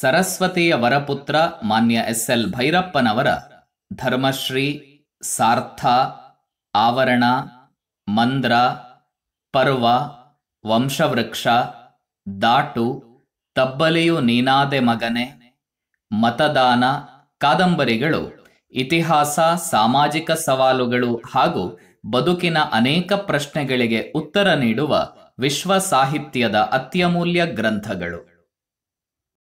ಸರಸ್ವತಿಯ ವರಪುತ್ರ ಮಾನ್ಯ ಎಸ್ ಎಲ್ ಭೈರಪ್ಪನವರ ಧರ್ಮಶ್ರೀ ಸಾರ್ಥ ಆವರಣ ಮಂದ್ರ ಪರ್ವ ವಂಶವೃಕ್ಷ ದಾಟು ತಬ್ಬಲಿಯು ನೀನಾದೆ ಮಗನೆ ಮತದಾನ ಕಾದಂಬರಿಗಳು ಇತಿಹಾಸ ಸಾಮಾಜಿಕ ಸವಾಲುಗಳು ಹಾಗೂ ಬದುಕಿನ ಅನೇಕ ಪ್ರಶ್ನೆಗಳಿಗೆ ಉತ್ತರ ನೀಡುವ ವಿಶ್ವ ಸಾಹಿತ್ಯದ ಅತ್ಯಮೂಲ್ಯ ಗ್ರಂಥಗಳು